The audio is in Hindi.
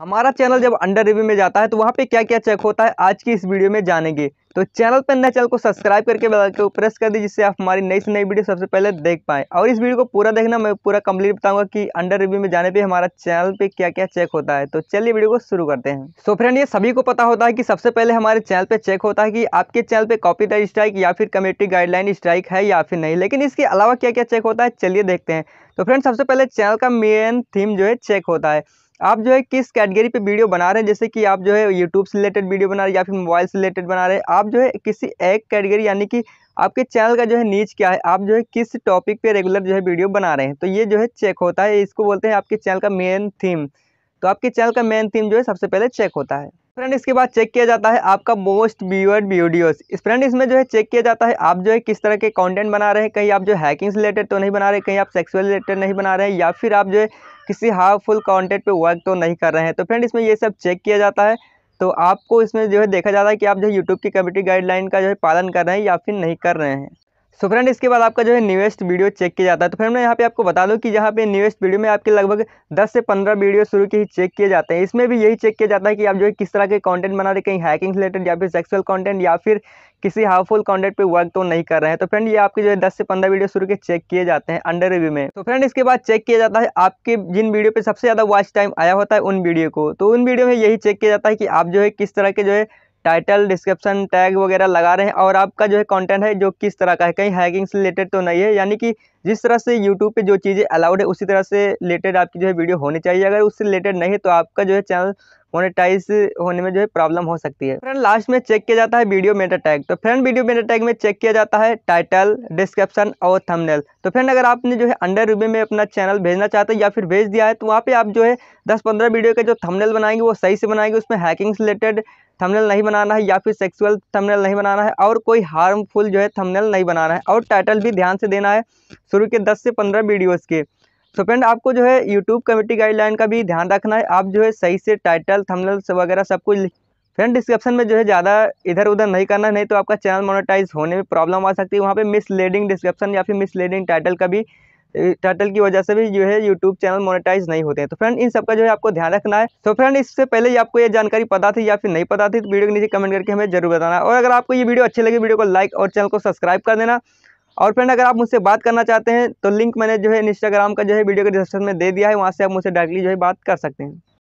हमारा चैनल जब अंडर रिव्यू में जाता है तो वहाँ पे क्या क्या चेक होता है आज की इस वीडियो में जानेंगे तो चैनल पर नए चैनल को सब्सक्राइब करके बेल को प्रेस कर दीजिए जिससे आप हमारी नई से नई वीडियो सबसे पहले देख पाए और इस वीडियो को पूरा देखना मैं पूरा कंप्लीट बताऊंगा कि अंडर रिव्यू में जाने पे हमारा चैनल पे क्या क्या चेक होता है तो चलिए वीडियो को शुरू करते हैं सो so फ्रेंड ये सभी को पता होता है कि सबसे पहले हमारे चैनल पर चेक होता है कि आपके चैनल पर कॉपी स्ट्राइक या फिर कम्युनिटी गाइडलाइन स्ट्राइक है या फिर नहीं लेकिन इसके अलावा क्या क्या चेक होता है चलिए देखते हैं तो फ्रेंड सबसे पहले चैनल का मेन थीम जो है चेक होता है आप जो है किस कैटेगरी पे वीडियो बना रहे हैं जैसे कि आप जो है यूट्यूब से रिलेटेड वीडियो बना रहे हैं या फिर मोबाइल से रिलेटेड बना रहे हैं आप जो है किसी एक कैटेगरी यानी कि आपके चैनल का जो है नीच क्या है आप जो है किस टॉपिक पे रेगुलर जो है वीडियो बना रहे हैं तो ये जो है चेक होता है इसको बोलते हैं आपके चैनल का मेन थीम तो आपके चैनल का मेन थीम जो है सबसे पहले चेक होता है फ्रेंड इसके बाद चेक किया जाता है आपका मोस्ट व्यूअर्ड वीडियोस इस फ्रेंड इसमें जो है चेक किया जाता है आप जो है किस तरह के कंटेंट बना रहे हैं कहीं आप जो हैकिंग से रिलेटेड तो नहीं बना रहे कहीं आप सेक्सुअल रिलेटेड नहीं बना रहे हैं या फिर आप जो है किसी फुल कॉन्टेंट पे वर्क तो नहीं कर रहे हैं तो फ्रेंड इसमें ये सब चेक किया जाता है तो आपको इसमें जो है देखा जाता है कि आप जो है यूट्यूब की कम्युनिटी गाइडलाइन का जो है पालन कर रहे हैं या फिर नहीं कर रहे हैं सो फ्रेंड इसके बाद आपका जो है न्यूएस्ट वीडियो चेक किया जाता है तो फ्रेंड मैं यहाँ पे आपको बता दूँ कि यहाँ पे न्यूएस्ट वीडियो में आपके लगभग 10 से 15 वीडियो शुरू के ही चेक किए जाते हैं इसमें भी यही चेक किया जाता है कि आप जो है किस तरह के कंटेंट बना रहे कहीं हैकिंग रिलेटेड या फिर सेक्सुअल कॉन्टेंट या फिर किसी हार्मफुल कॉन्टेंट पर वर्क तो नहीं कर रहे हैं तो फ्रेंड ये आपके जो है दस से पंद्रह वीडियो शुरू के चेक किए जाते हैं अंडर रिव्यू में तो फ्रेंड इसके बाद चेक किया जाता है आपके जिन वीडियो पर सबसे ज़्यादा वॉच टाइम आया होता है उन वीडियो को तो उन वीडियो में यही चेक किया जाता है कि आप जो है किस तरह के जो है टाइटल डिस्क्रिप्शन टैग वगैरह लगा रहे हैं और आपका जो है कंटेंट है जो किस तरह का है कहीं हैकिंग से रिलेटेड तो नहीं है यानी कि जिस तरह से यूट्यूब पे जो चीज़ें अलाउड है उसी तरह से रिलेटेड आपकी जो है वीडियो होनी चाहिए अगर उससे रिलेटेड नहीं है तो आपका जो है चैनल मोनेटाइज होने में जो है प्रॉब्लम हो सकती है फ्रेंड लास्ट में चेक किया जाता है वीडियो मेटा टैग तो फ्रेंड वीडियो मेटा टैग में चेक किया जाता है टाइटल डिस्क्रिप्शन और थंबनेल तो फ्रेंड अगर आपने जो है अंडर रूबे में अपना चैनल भेजना चाहते हैं या फिर भेज दिया है तो वहाँ पर आप जो है दस पंद्रह वीडियो का जो थमनेल बनाएंगे वो सही से बनाएंगे उसमें हैकिंग से रिलेटेड थमनेल नहीं बनाना है या फिर सेक्सुअल थमनेल नहीं बनाना है और कोई हार्मफुल जो है थमनेल नहीं बनाना है और टाइटल भी ध्यान से देना है शुरू के दस से पंद्रह वीडियोज़ के सो तो फ्रेंड आपको जो है यूट्यूब कमेटी गाइडलाइन का भी ध्यान रखना है आप जो है सही से टाइटल थंबनेल वगैरह सब कुछ फ्रेंड डिस्क्रिप्शन में जो है ज़्यादा इधर उधर नहीं करना नहीं तो आपका चैनल मोनेटाइज होने में प्रॉब्लम आ सकती है वहाँ पे मिसलीडिंग डिस्क्रिप्शन या फिर मिसलीडिंग टाइटल का भी टाइटल की वजह से भी जो है यूट्यूब चैनल मोनेटाइज नहीं होते हैं तो फ्रेंड इन सब का जो है आपको ध्यान रखना है तो फ्रेंड इससे पहले ही आपको ये जानकारी पता थी या फिर नहीं पता थी तो वीडियो के नीचे कमेंट करके हमें जरूर बताना और अगर आपको ये वीडियो अच्छी लगी वीडियो को लाइक और चैनल को सब्सक्राइब कर देना और फ्रेंड अगर आप मुझसे बात करना चाहते हैं तो लिंक मैंने जो है इंस्टाग्राम का जो है वीडियो के डिस्क्रिप्शन में दे दिया है वहाँ से आप मुझसे डायरेक्टली जो है बात कर सकते हैं